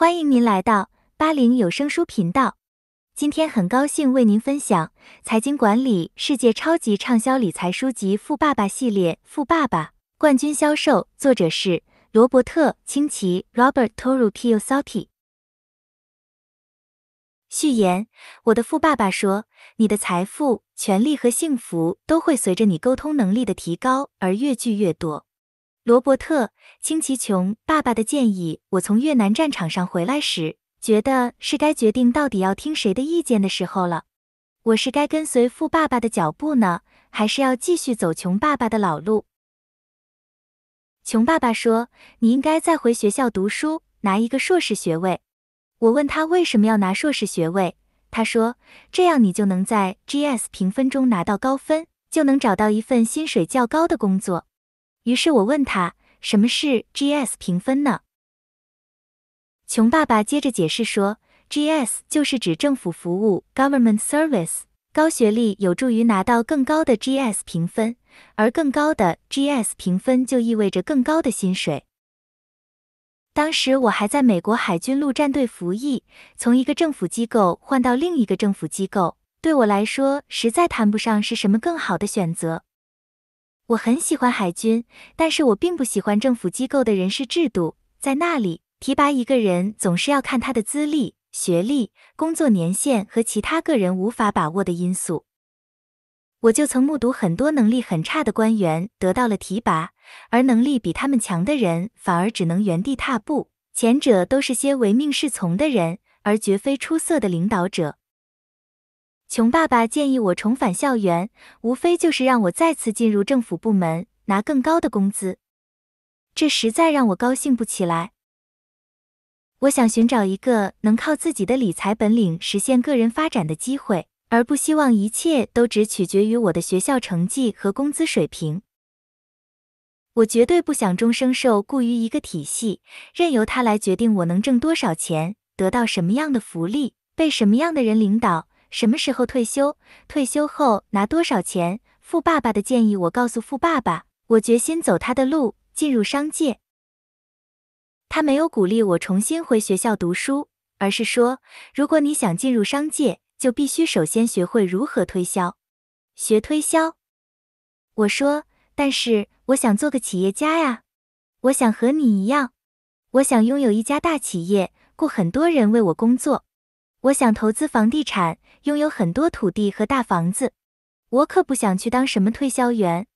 欢迎您来到八零有声书频道。今天很高兴为您分享财经管理世界超级畅销理财书籍《富爸爸》系列，《富爸爸》冠军销售，作者是罗伯特·清崎 （Robert T. p i o s a t i 序言：我的富爸爸说，你的财富、权利和幸福都会随着你沟通能力的提高而越聚越多。罗伯特·清崎琼爸爸的建议，我从越南战场上回来时，觉得是该决定到底要听谁的意见的时候了。我是该跟随富爸爸的脚步呢，还是要继续走穷爸爸的老路？穷爸爸说：“你应该再回学校读书，拿一个硕士学位。”我问他为什么要拿硕士学位，他说：“这样你就能在 GS 评分中拿到高分，就能找到一份薪水较高的工作。”于是我问他，什么是 GS 评分呢？穷爸爸接着解释说，GS 就是指政府服务 （Government Service），高学历有助于拿到更高的 GS 评分，而更高的 GS 评分就意味着更高的薪水。当时我还在美国海军陆战队服役，从一个政府机构换到另一个政府机构，对我来说实在谈不上是什么更好的选择。我很喜欢海军，但是我并不喜欢政府机构的人事制度。在那里，提拔一个人总是要看他的资历、学历、工作年限和其他个人无法把握的因素。我就曾目睹很多能力很差的官员得到了提拔，而能力比他们强的人反而只能原地踏步。前者都是些唯命是从的人，而绝非出色的领导者。穷爸爸建议我重返校园，无非就是让我再次进入政府部门，拿更高的工资。这实在让我高兴不起来。我想寻找一个能靠自己的理财本领实现个人发展的机会，而不希望一切都只取决于我的学校成绩和工资水平。我绝对不想终生受雇于一个体系，任由它来决定我能挣多少钱、得到什么样的福利、被什么样的人领导。什么时候退休？退休后拿多少钱？富爸爸的建议，我告诉富爸爸，我决心走他的路，进入商界。他没有鼓励我重新回学校读书，而是说，如果你想进入商界，就必须首先学会如何推销，学推销。我说，但是我想做个企业家呀，我想和你一样，我想拥有一家大企业，雇很多人为我工作。我想投资房地产，拥有很多土地和大房子。我可不想去当什么推销员。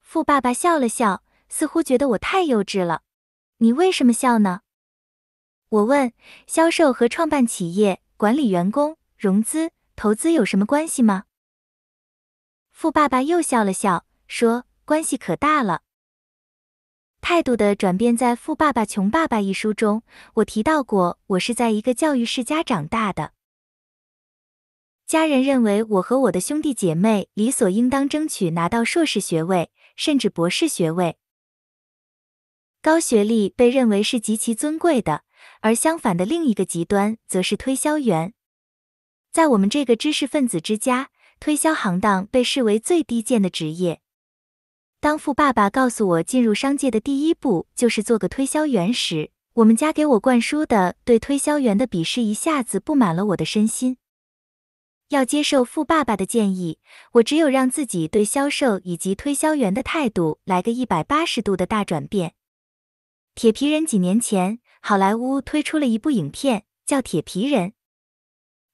富爸爸笑了笑，似乎觉得我太幼稚了。你为什么笑呢？我问。销售和创办企业、管理员工、融资、投资有什么关系吗？富爸爸又笑了笑，说：“关系可大了。”态度的转变，在《富爸爸穷爸爸》一书中，我提到过，我是在一个教育世家长大的。家人认为我和我的兄弟姐妹理所应当争取拿到硕士学位，甚至博士学位。高学历被认为是极其尊贵的，而相反的另一个极端则是推销员。在我们这个知识分子之家，推销行当被视为最低贱的职业。当富爸爸告诉我进入商界的第一步就是做个推销员时，我们家给我灌输的对推销员的鄙视一下子布满了我的身心。要接受富爸爸的建议，我只有让自己对销售以及推销员的态度来个一百八十度的大转变。铁皮人几年前，好莱坞推出了一部影片叫《铁皮人》，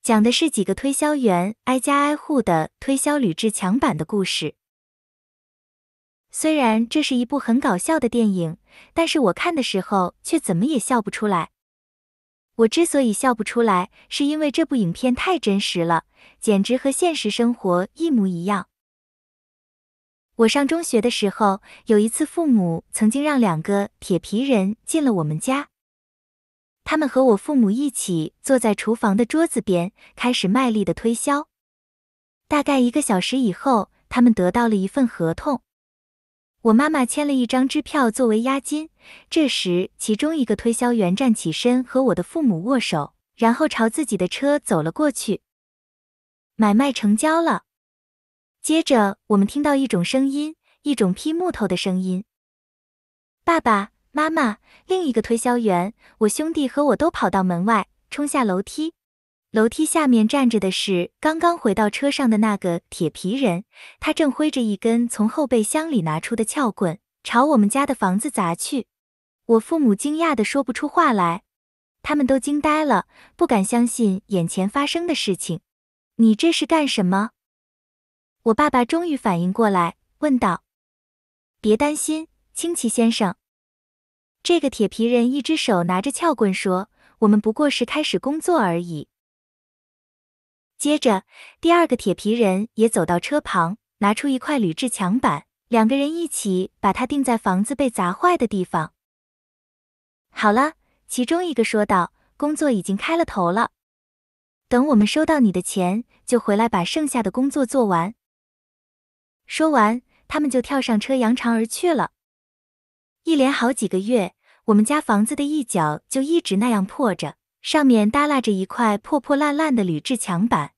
讲的是几个推销员挨家挨户的推销铝制墙板的故事。虽然这是一部很搞笑的电影，但是我看的时候却怎么也笑不出来。我之所以笑不出来，是因为这部影片太真实了，简直和现实生活一模一样。我上中学的时候，有一次父母曾经让两个铁皮人进了我们家。他们和我父母一起坐在厨房的桌子边，开始卖力的推销。大概一个小时以后，他们得到了一份合同。我妈妈签了一张支票作为押金。这时，其中一个推销员站起身，和我的父母握手，然后朝自己的车走了过去。买卖成交了。接着，我们听到一种声音，一种劈木头的声音。爸爸妈妈，另一个推销员，我兄弟和我都跑到门外，冲下楼梯。楼梯下面站着的是刚刚回到车上的那个铁皮人，他正挥着一根从后备箱里拿出的撬棍，朝我们家的房子砸去。我父母惊讶地说不出话来，他们都惊呆了，不敢相信眼前发生的事情。你这是干什么？我爸爸终于反应过来，问道：“别担心，清奇先生。”这个铁皮人一只手拿着撬棍说：“我们不过是开始工作而已。”接着，第二个铁皮人也走到车旁，拿出一块铝制墙板，两个人一起把它钉在房子被砸坏的地方。好了，其中一个说道：“工作已经开了头了，等我们收到你的钱，就回来把剩下的工作做完。”说完，他们就跳上车，扬长而去了。一连好几个月，我们家房子的一角就一直那样破着。上面耷拉着一块破破烂烂的铝制墙板，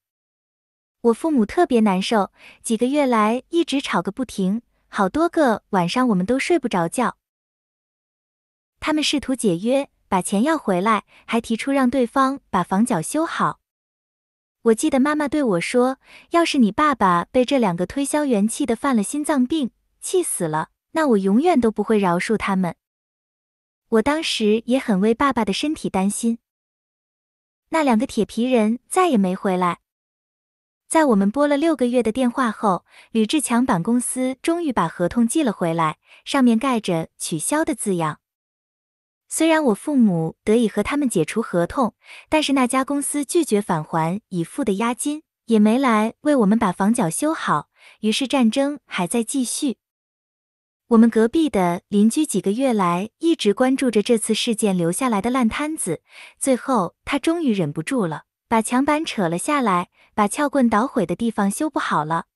我父母特别难受，几个月来一直吵个不停，好多个晚上我们都睡不着觉。他们试图解约，把钱要回来，还提出让对方把房角修好。我记得妈妈对我说：“要是你爸爸被这两个推销员气得犯了心脏病，气死了，那我永远都不会饶恕他们。”我当时也很为爸爸的身体担心。那两个铁皮人再也没回来。在我们拨了六个月的电话后，吕志强板公司终于把合同寄了回来，上面盖着“取消”的字样。虽然我父母得以和他们解除合同，但是那家公司拒绝返还已付的押金，也没来为我们把房角修好。于是战争还在继续。我们隔壁的邻居几个月来一直关注着这次事件留下来的烂摊子，最后他终于忍不住了，把墙板扯了下来，把撬棍捣毁的地方修补好了。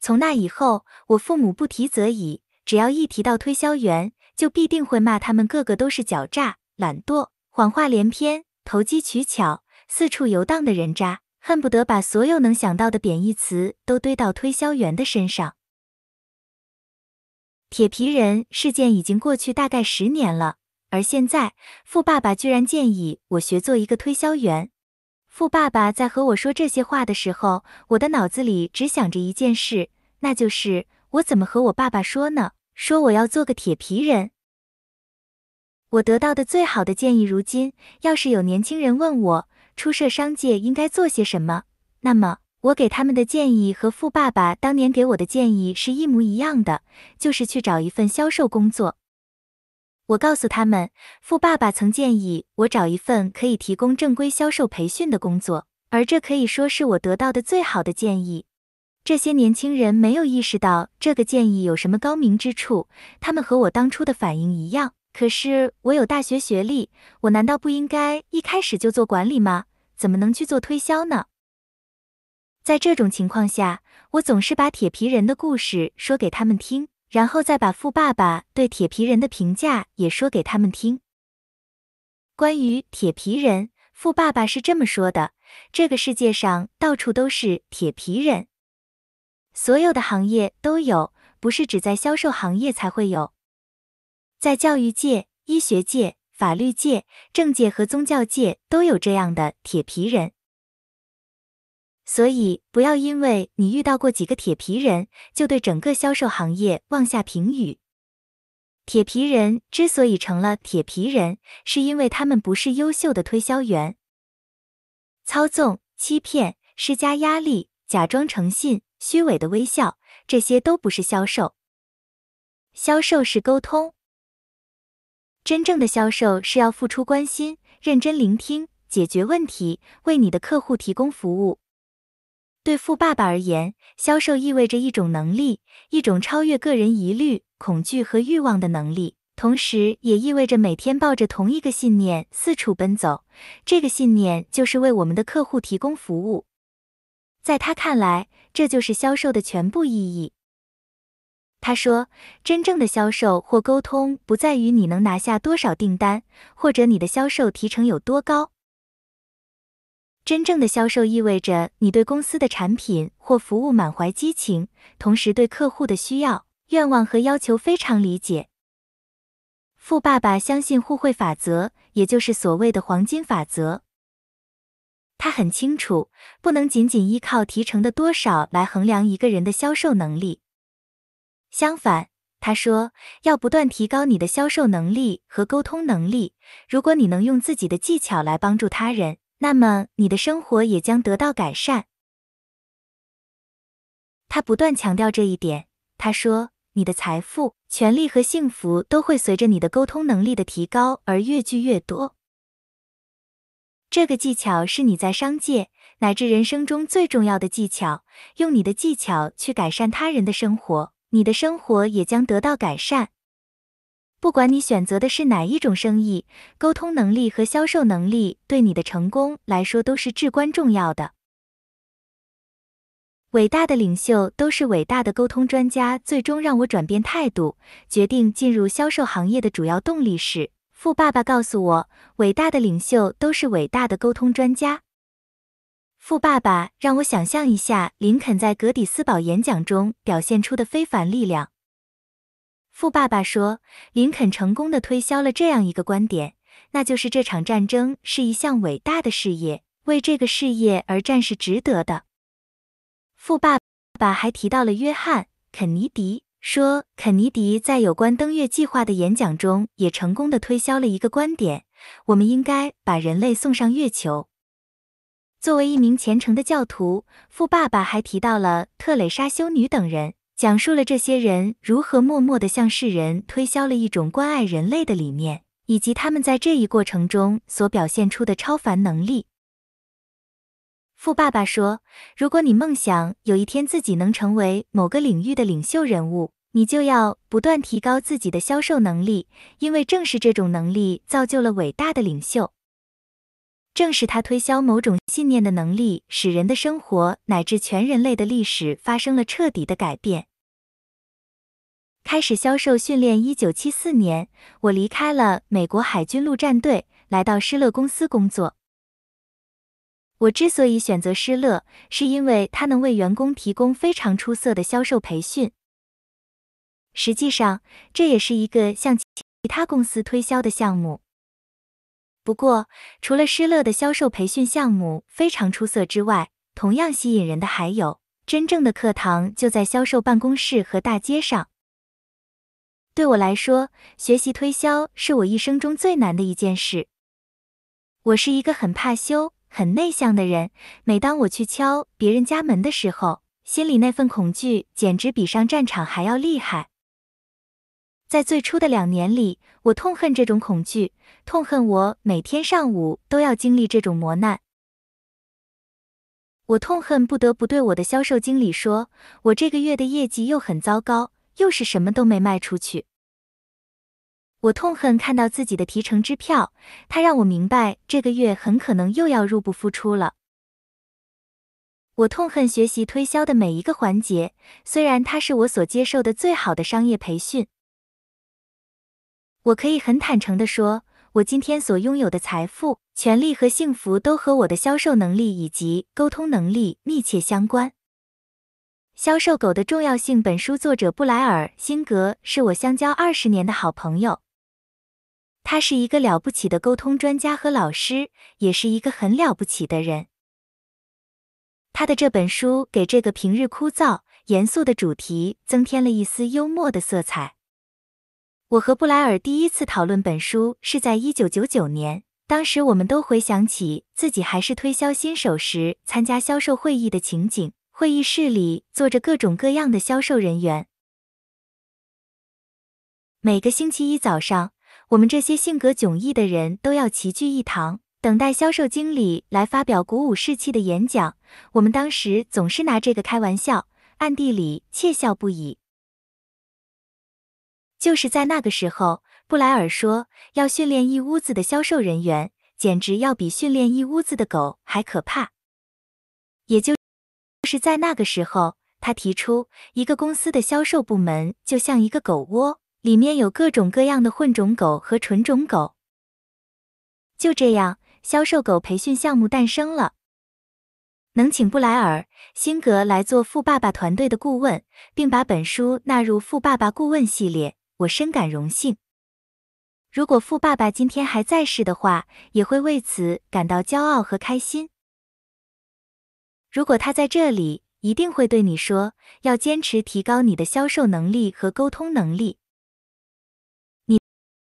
从那以后，我父母不提则已，只要一提到推销员，就必定会骂他们个个都是狡诈、懒惰、谎话连篇、投机取巧、四处游荡的人渣，恨不得把所有能想到的贬义词都堆到推销员的身上。铁皮人事件已经过去大概十年了，而现在富爸爸居然建议我学做一个推销员。富爸爸在和我说这些话的时候，我的脑子里只想着一件事，那就是我怎么和我爸爸说呢？说我要做个铁皮人。我得到的最好的建议，如今要是有年轻人问我出涉商界应该做些什么，那么。我给他们的建议和富爸爸当年给我的建议是一模一样的，就是去找一份销售工作。我告诉他们，富爸爸曾建议我找一份可以提供正规销售培训的工作，而这可以说是我得到的最好的建议。这些年轻人没有意识到这个建议有什么高明之处，他们和我当初的反应一样。可是我有大学学历，我难道不应该一开始就做管理吗？怎么能去做推销呢？在这种情况下，我总是把铁皮人的故事说给他们听，然后再把富爸爸对铁皮人的评价也说给他们听。关于铁皮人，富爸爸是这么说的：这个世界上到处都是铁皮人，所有的行业都有，不是只在销售行业才会有。在教育界、医学界、法律界、政界和宗教界都有这样的铁皮人。所以，不要因为你遇到过几个铁皮人，就对整个销售行业妄下评语。铁皮人之所以成了铁皮人，是因为他们不是优秀的推销员。操纵、欺骗、施加压力、假装诚信、虚伪的微笑，这些都不是销售。销售是沟通。真正的销售是要付出关心、认真聆听、解决问题，为你的客户提供服务。对富爸爸而言，销售意味着一种能力，一种超越个人疑虑、恐惧和欲望的能力，同时也意味着每天抱着同一个信念四处奔走。这个信念就是为我们的客户提供服务。在他看来，这就是销售的全部意义。他说：“真正的销售或沟通，不在于你能拿下多少订单，或者你的销售提成有多高。”真正的销售意味着你对公司的产品或服务满怀激情，同时对客户的需要、愿望和要求非常理解。富爸爸相信互惠法则，也就是所谓的黄金法则。他很清楚，不能仅仅依靠提成的多少来衡量一个人的销售能力。相反，他说要不断提高你的销售能力和沟通能力。如果你能用自己的技巧来帮助他人，那么，你的生活也将得到改善。他不断强调这一点。他说：“你的财富、权利和幸福都会随着你的沟通能力的提高而越聚越多。”这个技巧是你在商界乃至人生中最重要的技巧。用你的技巧去改善他人的生活，你的生活也将得到改善。不管你选择的是哪一种生意，沟通能力和销售能力对你的成功来说都是至关重要的。伟大的领袖都是伟大的沟通专家。最终让我转变态度，决定进入销售行业的主要动力是富爸爸告诉我，伟大的领袖都是伟大的沟通专家。富爸爸让我想象一下林肯在葛底斯堡演讲中表现出的非凡力量。富爸爸说，林肯成功的推销了这样一个观点，那就是这场战争是一项伟大的事业，为这个事业而战是值得的。富爸爸还提到了约翰·肯尼迪，说肯尼迪在有关登月计划的演讲中也成功的推销了一个观点：我们应该把人类送上月球。作为一名虔诚的教徒，富爸爸还提到了特蕾莎修女等人。讲述了这些人如何默默的向世人推销了一种关爱人类的理念，以及他们在这一过程中所表现出的超凡能力。富爸爸说：“如果你梦想有一天自己能成为某个领域的领袖人物，你就要不断提高自己的销售能力，因为正是这种能力造就了伟大的领袖。正是他推销某种信念的能力，使人的生活乃至全人类的历史发生了彻底的改变。”开始销售训练。一九七四年，我离开了美国海军陆战队，来到施乐公司工作。我之所以选择施乐，是因为它能为员工提供非常出色的销售培训。实际上，这也是一个向其他公司推销的项目。不过，除了施乐的销售培训项目非常出色之外，同样吸引人的还有，真正的课堂就在销售办公室和大街上。对我来说，学习推销是我一生中最难的一件事。我是一个很怕羞、很内向的人。每当我去敲别人家门的时候，心里那份恐惧简直比上战场还要厉害。在最初的两年里，我痛恨这种恐惧，痛恨我每天上午都要经历这种磨难。我痛恨不得不对我的销售经理说：“我这个月的业绩又很糟糕，又是什么都没卖出去。”我痛恨看到自己的提成支票，它让我明白这个月很可能又要入不敷出了。我痛恨学习推销的每一个环节，虽然它是我所接受的最好的商业培训。我可以很坦诚地说，我今天所拥有的财富、权利和幸福都和我的销售能力以及沟通能力密切相关。销售狗的重要性。本书作者布莱尔辛格是我相交二十年的好朋友。他是一个了不起的沟通专家和老师，也是一个很了不起的人。他的这本书给这个平日枯燥、严肃的主题增添了一丝幽默的色彩。我和布莱尔第一次讨论本书是在一九九九年，当时我们都回想起自己还是推销新手时参加销售会议的情景。会议室里坐着各种各样的销售人员，每个星期一早上。我们这些性格迥异的人都要齐聚一堂，等待销售经理来发表鼓舞士气的演讲。我们当时总是拿这个开玩笑，暗地里窃笑不已。就是在那个时候，布莱尔说要训练一屋子的销售人员，简直要比训练一屋子的狗还可怕。也就是在那个时候，他提出一个公司的销售部门就像一个狗窝。里面有各种各样的混种狗和纯种狗。就这样，销售狗培训项目诞生了。能请布莱尔·辛格来做《富爸爸》团队的顾问，并把本书纳入《富爸爸》顾问系列，我深感荣幸。如果富爸爸今天还在世的话，也会为此感到骄傲和开心。如果他在这里，一定会对你说：“要坚持提高你的销售能力和沟通能力。”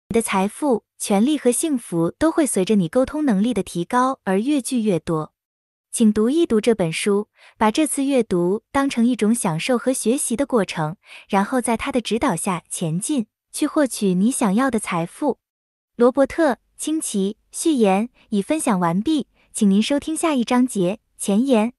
你的财富、权利和幸福都会随着你沟通能力的提高而越聚越多。请读一读这本书，把这次阅读当成一种享受和学习的过程，然后在他的指导下前进，去获取你想要的财富。罗伯特·清崎，序言已分享完毕，请您收听下一章节前言。